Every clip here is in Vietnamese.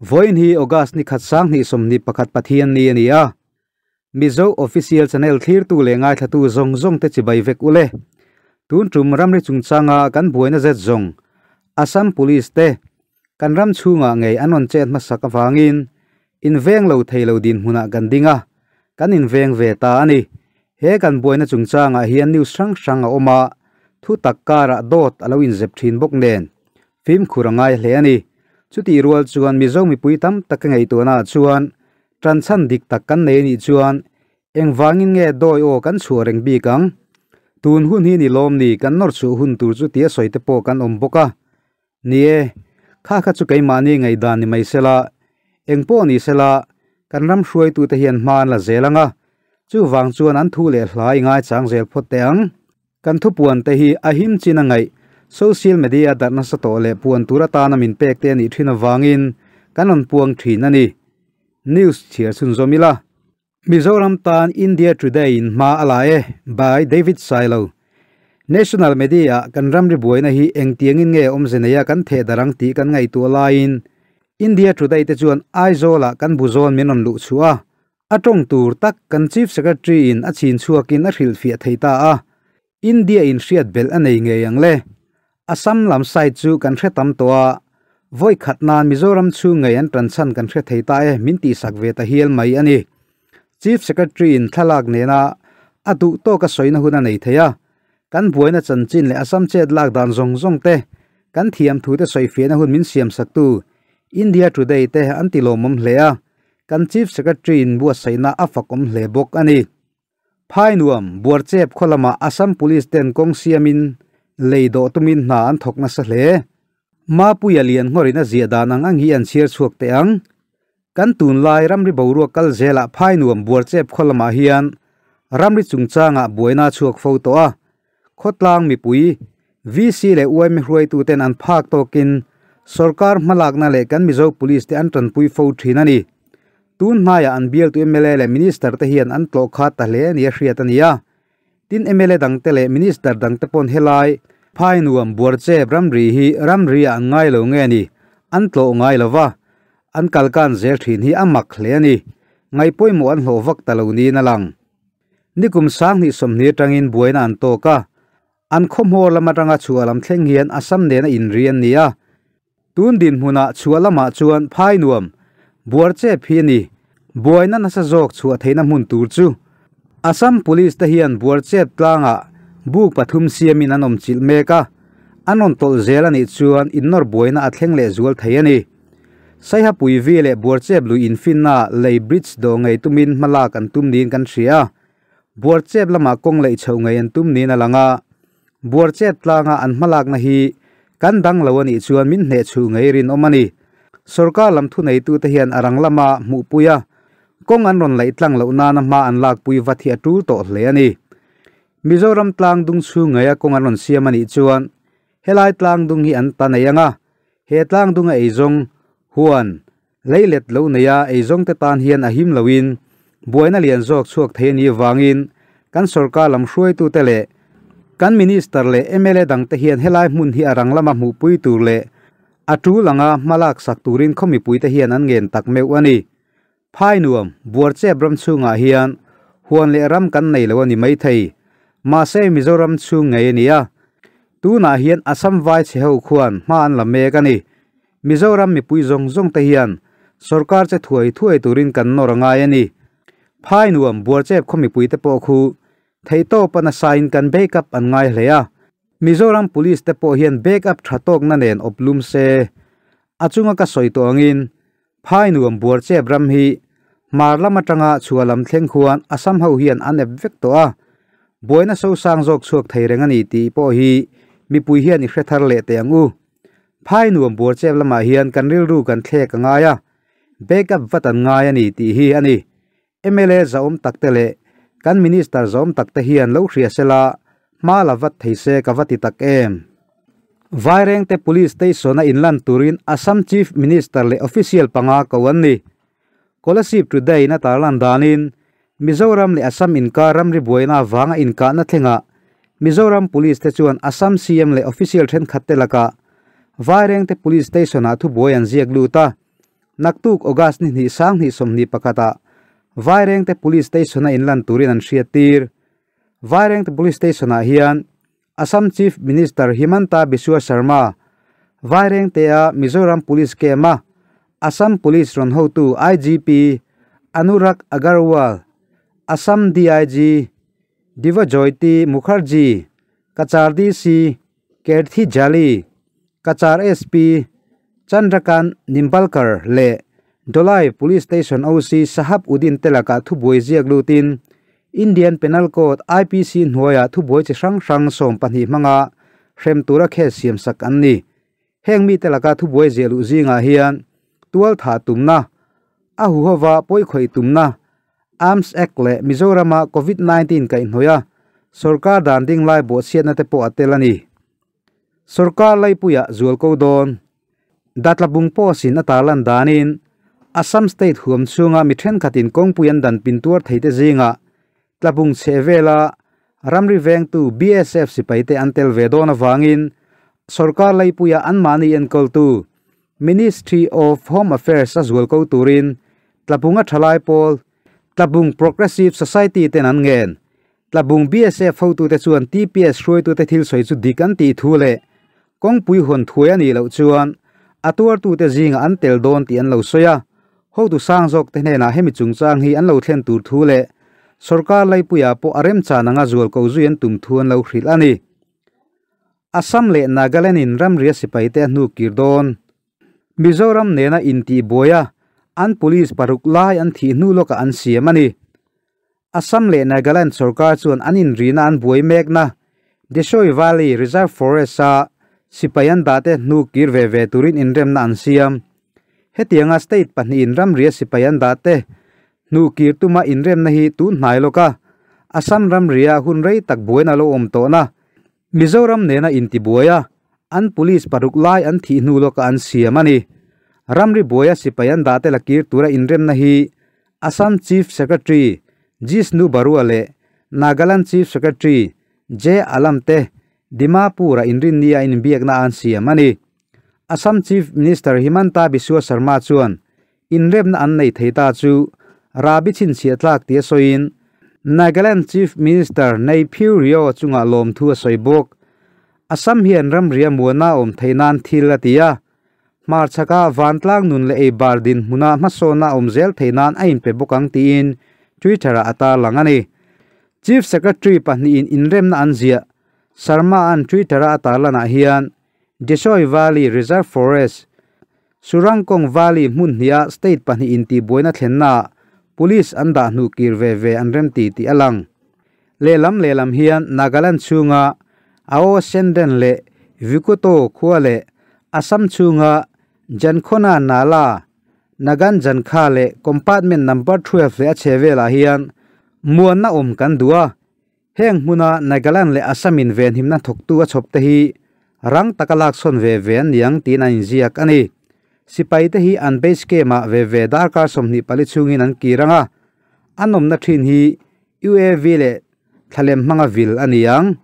voin hi august ni khat sang ni som ni pakhat pathian ni ania mizo official channel thlir tu lengai thatu zong zong te chibai vek ule tun chum ramri chungchanga kan buaina zet zong assam police te kan ram chunga ngei anon chet ma sak awangin in veng lo thailo din huna ah kan dinga kan in veng ve ta ani he kan buaina chungchanga hian news sang sang a oma ah. thu takkara ah dot alo in zep thin bok nen phim khurangai hle ani chú chuti rual chuan mizo mipui tam tak ngai tuna chuan transan dik tak kan nei ni chuan engwangin nge doi o kan chhuareng bi kang tuôn hun hi ni lom ni kan nor chu hun chú chu soi soite po kan om boka nie kha chú cái kai mani ngai dan ni mai sela engpo ni sela kan ram hruai tu te hian man la zelanga chú vang chuan an thu le hlai ngai chang zel phot te ang kan thu puan te hi ahim năng ngai social media darna sa to le puan tura ta na min pek te ni thina wangin kanon puang thin ani news chia sun zomila mizoram tan india today in ma alae by david silo national media kan ram ri buaina hi engtiang in nge om zeneya kan the darang ti kan ngai tu lain india today te chuan aizola kan buzon minon lu chua trong tur tắc kan chief secretary in achin chuakin a hril fi theita a india in hriat bel anei nge yang le asam lam sai chu kan thatam to a voi khatnan mizoram chu ngai an tran chan kan thae ta e min ti sakwe ta hiel mai ani chief secretary in thalak ne na atu to ka soina huna nei thaya kan buaina chanchin le asam chet lak dan zong zong te kan thiam thute na hun min siam saktu india today te anti lomom hle ya kan chief secretary in bua saina afakom hle bok ani phainuam bor chep kholama asam police ten kong siamin ลยดอตมินหนาอันทกนัสเลมาปุยเลียนหัวรินาเจดานังอังฮิอันเชียร์ชวกเตียงกันตุนไลรัมริบาวรัวกัลเจลาพายนวมบัวเจ็บขลมาฮิอันรัมริจุงจางอ่ะบัวนาชวกโฟโตัะขดลางมิปุยวิซีเลอวยมิรวยตูเตนันภาคโตกินสอร์การมาลากนาเลกันมิโจ้ปุลิสเตนตรันปุยโฟทีนันีตุนนายอันเบียลตุยเมเลเลมินิสเตอร์เตฮิอันอันตโตคาทะเลนเอชียตันยา tin MLA dang tele minister dang te pon helai phain uam bor che ramri hi ramri a ngai ni an tlo ngai lo wa an kalkan zel hi amak le ni ngai poi mo an lo vak ta lo ni na lang ni kum sang ni som ni tang an to ka an khom ho lama tanga chualam thleng hian asam ne na in rian ni a tun din huna chualama chuan phainuam buarche phi ni buaina na sa jok chu a theina mun tur chu Assam Police ta hian buar chep tlanga buk pathum siami nanom chil meka anon tol zela ni chuan innor boina athleng le zual thaiani sai ha pui vi le buar chep lu in fin na lei bridge do ngai tumin mala kan tum nin kan thria buar chep lama kong lei chho ngai an tum nin alanga buar chep tlanga an malak na hi kan dang min ne chu rin omani sarkar lam thu tu ta arang lama mu kong an ron lai tlang lo na na ma an lak pui vathi atu to hle ani mizoram tlang dung su ngaya kong an ron siam ani chuan helai tlang dung hi an ta nei anga he tlang dung ei zong huan leilet lo neya ei zong te tan hian a him loin buaina lian zok chuak thein ni wangin kan sarka lam hruai tu te le kan minister le mla dang te hian helai mun hi arang lama mu pui tur le atu langa malak sak turin khomi pui te hian an ngen tak meu ani phai nuam buar che bram chu nga hian huan le ram kan nei lawani mai thai ma se mizoram chu nga ye nia tu na hian asam vai che ho khuan ma an la me ka ni mizoram mi pui zong zong ta hian sarkar che thuai thuai turin kan no ranga ye ni phai nuam buar che kho mi pui te po khu thai to pa na sign kan backup an ngai le ya te po hian backup marlama tanga chualam thleng khuan asam à, ho hian an ep vek to a boina so sang jok chuak theireng ani ti po hi mipui hian i hrethar le te ang u phai nuam bur chep lama hian kan ril ru kan thlek anga ya backup vatan ngai ani ti hi ani MLA zaom takte le kan minister zaom takte hian lo hria sela ma la vat theise ka vati tak em vaireng te police station a inland turin assam à chief minister le official panga kawan ni kolasip today na tarlan danin mizoram li assam inkaram ri boina wanga inka na thenga mizoram police te chuan assam cm le official then khatte laka vaireng te police station a thu boyan ziak luta naktuk ogas ni ni sang ni somni pakata vaireng te police station na inlan turin an shiatir vaireng te police station a hian assam chief minister himanta biswa sharma vaireng te a mizoram police kema. Assam Police Ronhotu IGP Anurag Agarwal Assam DIG Divajoyti Mukherjee Kachar DC Kerthi Jali Kachar SP Chandrakan Nimbalkar le Dolai Police Station OC Sahab Udin Telaka thuboi jiak lutin Indian Penal Code IPC hnuaya thuboi chi sang sang som panhi manga remtura khe siam sak an hengmi telaka thuboi jelu zinga hian tual tha tumna a hu hova poi khoi na, arms act le mizorama covid 19 ka inhoya sarkar dan ding lai bo siat na te po atelani sarkar lai puya zual ko don datlabung po sin atalan danin assam state huam chunga mithren khatin kong puyan dan pintur theite zinga tlabung chevela ramri veng tu bsf te antel vedona wangin sarkar lai puya anmani enkol tu Ministry of Home Affairs azul ko turin tlabunga thalai pol tlabung progressive society ten an ngen tlabung BSF ho tu te chuan TPS hroi tu te thil soi chu dikan ti thule kong pui hon thuai ani lo chuan atuar tu te zinga an tel don ti an lo soya ho tu sang zok te hne na hemi chung chang hi an lo thlen tur thule sarkar lai puya po arem chananga zual ko zuyan tum thuan lo hril ani asam le nagaland in ram ria sipai te nu kirdon mizoram nena inti boya an police paruklai an thi nu loka an siam ani assam le nagaland sarkar chuan an in rina an buai mekna deshoi valley reserve forest sa sipayan date nu kir ve ve turin inremna an siam hetianga state pahni inram ria sipayan date nu kir tuma inrem na hi tu hnai loka assam ram ria hunrei tak buena lo om to na mizoram nena inti buaya an police paruk lai an thi nu loka an siam ani ramri boya sipayan date lakir tura inrem na hi assam chief secretary jisnu baruale nagaland chief secretary j alamte dimapura inrin nia in na an siam ani assam chief minister himanta biswa sharma chuan na an nei theita chu rabi chin siatlak tia soin nagaland chief minister nei phiu rio chunga lom thu soibok Asam hiyan ram riyamuwa na om thay naan thiil la tiya. Mar chaka vant lang nun le ee bardin muna maso na om zel thay naan ayin pe bukang ti in tui dhara ata langani. Chief Secretary pahni in inrem na anziya sarmaan tui dhara ata langana hiyan Deshoi Valley Reserve Forest Surangkong Valley Munhia State pahni in ti buenat hiyan na pulis anda nukirwewe anrem ti ti alang. Lelam lelam hiyan nagalan tsunga आओ सेंदेन ले विकुतो खुवाले असम छुंगा जनखोना नाला नगन जनखाले ले कंपार्टमेंट नंबर 12 या छेवेला हियान मुअन्ना ओम कन दुआ हेंग मुना नागालैंड ले असम इन वेन हिमना थोकतुवा छपते ही रंग तकलाक सोन वे वेन यंग तीना इंजिया कनी सिपाई ते ही अनबेस के मा वे वे दार का सोमनी पाली छुंगिन अन किरंगा अनोम न थिन ही यूएवी ले थलेम मंगा विल अनियांग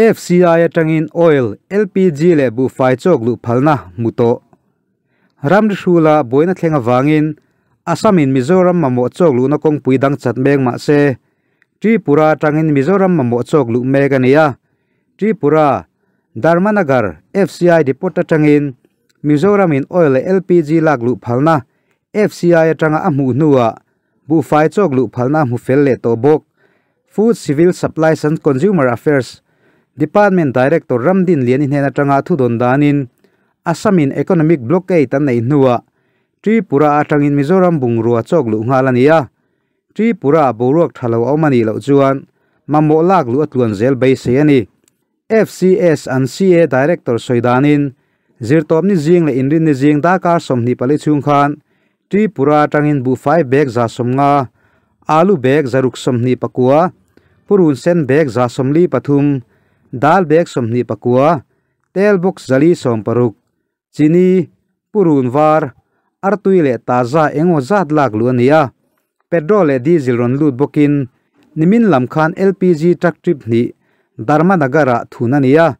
FCI atangin oil LPG le bu fai chok lu phalna muto ram shula boina thlenga wangin Assam in Mizoram mamo chok lu na kong puidang chatmeng ma se Tripura atangin Mizoram mamo chok lu mega nia Tripura Dharmanagar FCI depot atangin Mizoram in oil LPG lak lu phalna FCI atanga amu nuwa bu fai chok lu phalna mu fel le to bok Food Civil Supplies and Consumer Affairs department director ramdin lian in hena tanga thu don danin asamin economic blockade an nei nuwa tripura atangin mizoram bungrua chok lu ngalania tripura boruak thalo awmani lo chuan mamo lak lu atluan zel bei se ani fcs an ca director soidanin zirtop ni jing le inrin ni jing da ka som ni pali chung khan tripura atangin bu five bag za somnga alu bag zaruk som ni pakua purun sen bag za somli pathum dal bag som ni pakua tel box zali som paruk chini purun var artui le taza engo zat lak luania petrol le diesel ron lut bokin nimin lam khan lpg truck trip ni dharma nagara thunania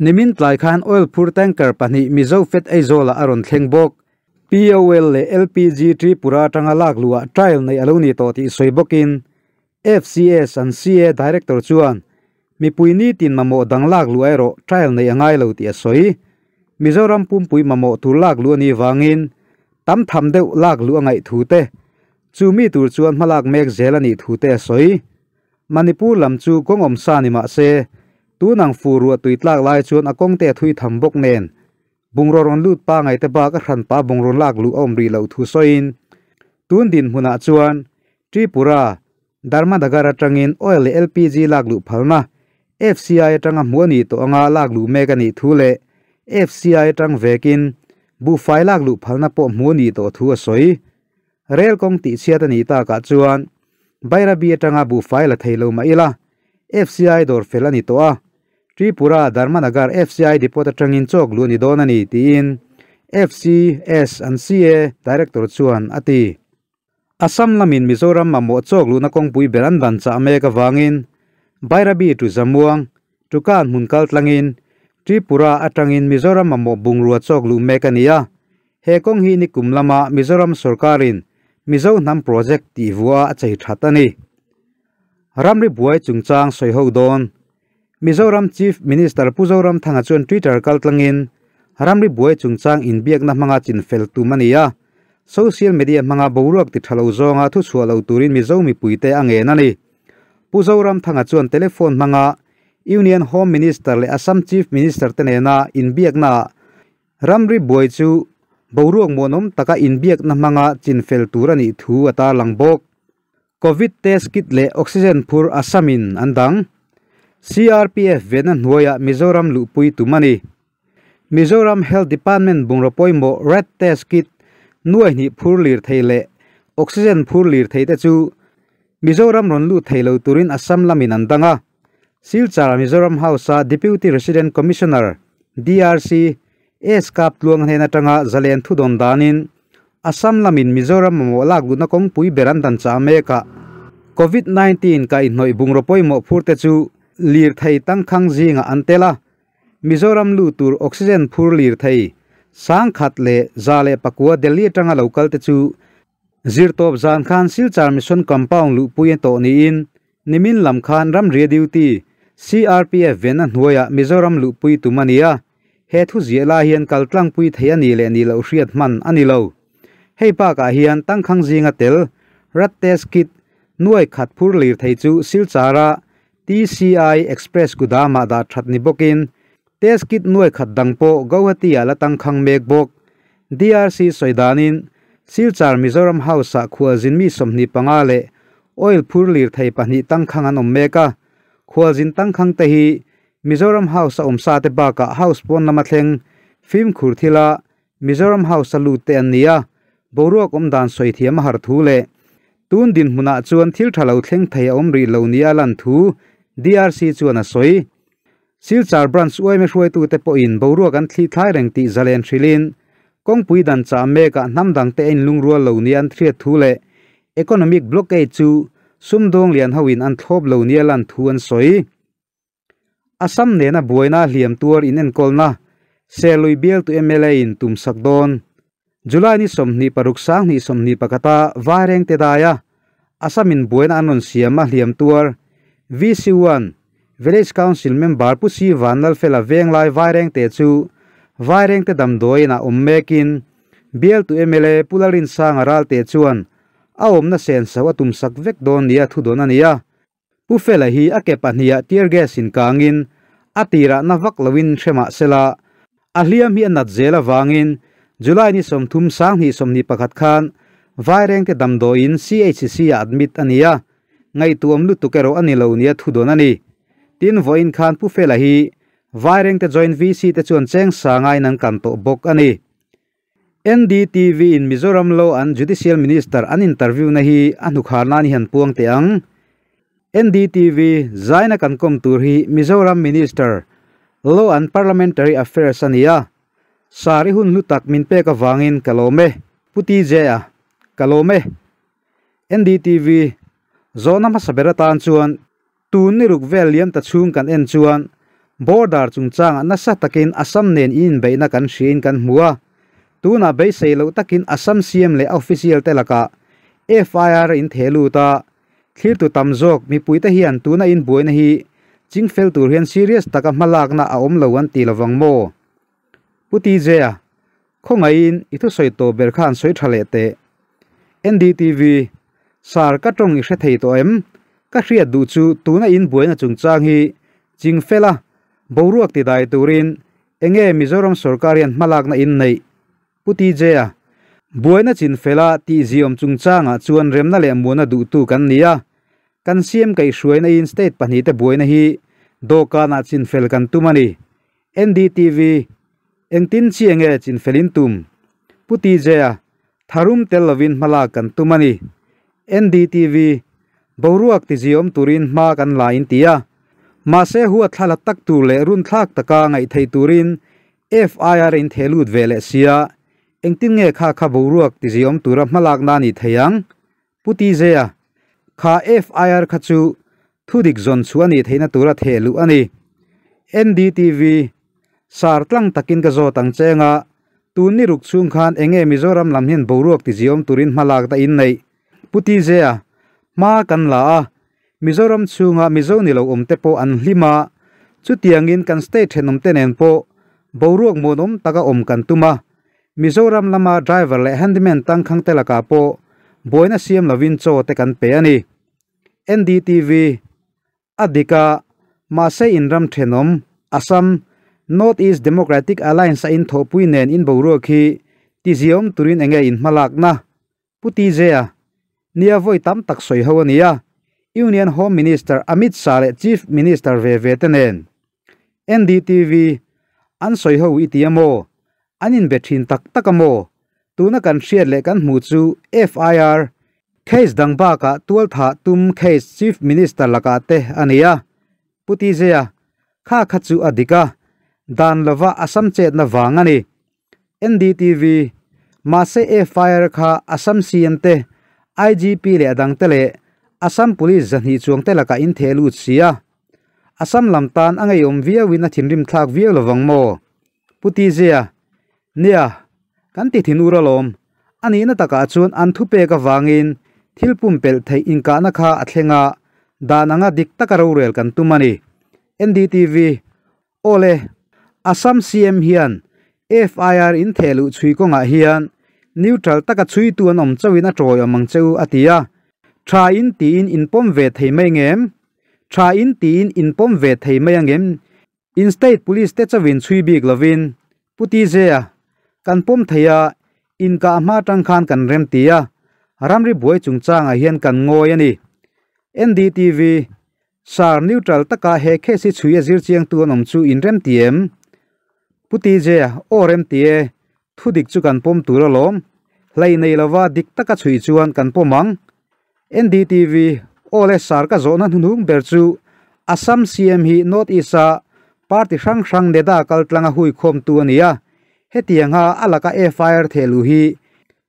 nimin tlai khan oil pur tanker pani mizo fet aizola aron thleng bok pol le lpg tri pura tanga lak lua trial nei aloni to ti soibokin fcs and ca director chuan มีปุยนี่ตินมาโมดังลากลู่ไอโร่ t r ลในยังไงเราตีสอยมีเจ้ารำพุ่มปุยมาโมทูลากลู่นี่วางินตั้มทำเดืวลากลู่ไงทูเตจซูมีตูดชวนมาลากเมกเจลันี่ทูเตสอยมันนี่พูดลำจูกงอมสานิมาเซตัวนังฟูรัวตุยลากลายชวนอากงเตะทุยทำบกเนนบุงรอนลุดป้าไงแต่บาก็หันป้าบุงรอนลากลู่อมรีเราทูสอยินตูนดินหุนอาชวนจีปุระดารมาดการะจังอินออยล์เอลพีจีลากลู่พัลนา FCI tanga muani to anga lak lu me ka ni thule FCI tang vekin bu fai lak lu phalna po muani to thu a soi rel kong ti chiat ani ta ka chuan baira bi tanga bu fai la thailo ma ila FCI dor felani to a Tripura Dharmanagar FCI depot atangin chok luni donani tiin FCS and CA director chuan ati Assam lamin Mizoram ma mo chok luna kong pui beran ban cha me ka wangin bairabi tu zamuang tukan hunkal tlangin tripura atangin mizoram amo bungrua chok lu mekania hekong hi ni kumlama mizoram sorkarin mizo nam project ti vua chei thatani ramri buai chungchang soiho don mizoram chief minister puzoram thanga chon twitter kal tlangin ramri buai chungchang in biak na manga chin fel tu mania social media manga boruak ti thalo zonga thu chualo turin mizo mi puite ange nani Puzoram thanga chuan telephone manga Union Home Minister le Assam Chief Minister te na in biak na Ramri Boychu chu boruang monom taka in biak na manga chin fel tur ani thu ata langbok covid test kit le oxygen phur asamin andang CRPF vena nuaya Mizoram lupui tumani Mizoram Health Department bungrapoi mo red test kit nuai ni phur lir theile oxygen phur lir theite chu mizoram ronlu thailo turin assam lamin andanga silchar mizoram hausa deputy resident commissioner drc s kap luang hena tanga zalen thu don danin assam lamin mizoram mo lak luna kong pui beran dan cha me covid 19 ka in noi bung ropoi mo phurte chu lir thai tang khang jinga antela mizoram lu tur oxygen phur lir thai sang khat le zale pakua delhi tanga local te chu zirtop zan khan silchar mission compound lupuyen to In nimin lam khan ram re duty CRPF vena hnuaya Mizoram lupui tumania he thu ziela hian kaltlang pui theya ni le ni lo hriat man ani lo heipa ka hian tangkhang jinga tel rat test kit nuai khatphur lir thei chu silchara TCI Express kudama da thatni bokin test kit nuai khat dangpo Guwahati ala tangkhang mek bok DRC soidanin silchar mizoram house a khua jinmi somni panga le oil phur lir thei pahni tangkhang an om meka khua jin tangkhang te hi mizoram house a omsa te ba ka house pon lama thleng phim khur thila mizoram house a lu te an nia boruak om dan soi thiam har thu le tun din huna chuan thil thalo thleng thei om ri lo nia lan thu DRC chuan a soi silchar branch oi me hruai tu te po in boruak an thli thlai reng ti zalen thrilin kong pui dan cha me ka nam dang te in lung rual lo ni an thria thu le economic blockade chu sum dong lian hoin an thop lo ni lan thu an soi asam ne na boina hliam tuar in en kolna selui biel tu mla in tum sak don julai ni som ni paruk sang ni som ni pakata wareng te daya asamin boina anon siama hliam tuar vc1 village council member pu si vanal fela lai wareng te chu vai vaireng te dam doin na om mekin bial tu emele pularin sang aral te chuan a na sen so atum sak vek don nia thu don ania pu fela hi a ke pahnia tier gas in kangin atira na vak lawin threma sela a hliam hi anat zela wangin july ni som thum sang hi som ni pakhat khan vaireng te dam doin chcc admit ania ngai tuam lu tukero ani lo nia thu don ani tin voin khan pu fela hi vaireng te join vc te chuan cheng sangai nang kan to bok ani NDTV in Mizoram lo an judicial minister an interview na hi anukhana ni han puang te ang NDTV zaina kan kom tur hi Mizoram minister lo an parliamentary affairs ania sari hun lutak min pe ka wangin kalome puti je kalome NDTV zona ma sabera tan chuan tun ni ruk vel liam ta chung kan en chuan border chung chang na sa takin asam nen in beina kan hrin kan hmua tuna be sei lo takin asam cm le official telaka fir in thelu ta thlir tu tam jok mi puita hian tuna in buina hi ching fel tur hian serious taka malak na a om lo an ti lawang mo puti jeya khongain ithu soi to ber khan soi thale te ndtv sar ka tong i hre to em ka hria du chu tuna in buina chung chang hi ching fela boruak ti dai turin enge mizoram sarkarian malak na in nei puti jea buaina chin fela ti ziom chungcha nga chuan remna le muna du tu kan nia kan siem kai shuaina in state pani te buaina hi na chin fel ndtv engtin chi enge chin puti jea tharum telawin mala kan ndtv boruak ti ziom turin ma kan mà ma se hu athala tak tu le run thak taka ngai thei turin FIR in thelut vele sia engtin nge kha kha boruak ti ziom tura hmalak na ni theyang puti zeya thu FIR kha chu thudik zon chu ani theina tura thelu ani NDTV sartlang takin ka zo tang chenga tun ni ruk chung khan enge mizoram lam hian boruak ti ziom turin hmalak ta in nei puti zeya ma kan la a Mizoram chu nga Mizo nilo umte po an lima chu tiangin kan state thenum tenen po boruak monom taka om kantuma. Mizoram lama driver le handyman tang khang tela ka po boina CM Lavin cho te kan pe ani NDTV Adika Masai Inram thenom Assam North East Democratic Alliance in Thopui nen in boruaki tiziom turin enge in malakna putizeya niya voi tam tak soi hawaniya Union Home Minister Amit Shah le Chief Minister ve ve tenen NDTV an soi ho itiamo anin be thin tak takamo tuna kan share le kan mu chu FIR case dangba ka tual tha tum case chief minister laka te ania puti zeya kha khachu adika dan lova asam chet na wangani NDTV ma se FIR kha asam CNT, IGP le dang tele Assam police zan hi chuang te laka in thelu chia Assam lamtan angai om via win a thinrim thak via lawang mo puti zia nia kan ti thinura lom ani na taka chun an thu pe ka wangin thilpum pel thei inka na kha athlenga nga dik takaro rel kan tumani NDTV ole Assam CM hian FIR in thelu chhui ko nga hian neutral taka chui tuan om chawin a troi amang cheu atia tra in ti in in pom ve thei mai ngem tra in ti in in pom ve thei mai angem in state police te chawin chui bik lovin puti zea kan pom theya in ka ma tang khan kan rem tia ramri buai chung chang a hian kan ngoi ani ndtv sar neutral taka he khe si chhuia zir chiang tu nom chu in rem tiem puti zea o rem tie thudik chu kan pom tur lom lai nei lova dik taka chui chuan kan pomang NDTV ole sar ka zona hunung berchu Assam CM hi North East party hrang hrang deda kaltlanga hui khom tu ania hetianga alaka e fire thelu hi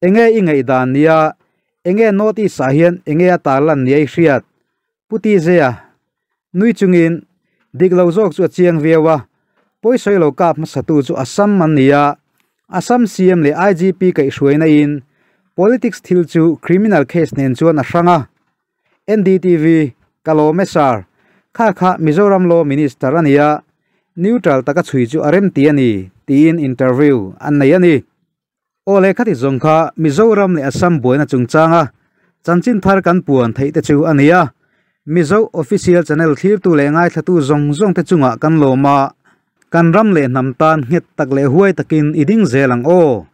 enge ingai dan nia enge North East hian enge atalan nei hriat puti zeya nui chungin diklo jok chu chiang vewa soi lo kap ma satu chu Assam man nia Assam CM le IGP kai hruaina in politics thil chu criminal case nen chuan a hranga ndtv kalomesar kha kha mizoram law minister ania neutral taka chhui chu arem ti ani tin interview an nei ani ole khati zongkha mizoram le assam boina chungchanga chanchin thar kan puan theite chu ania mizo official channel thlir tu le ngai thatu zong zong te chunga kan loma kan ram le namtan nget tak le huai takin iding zelang o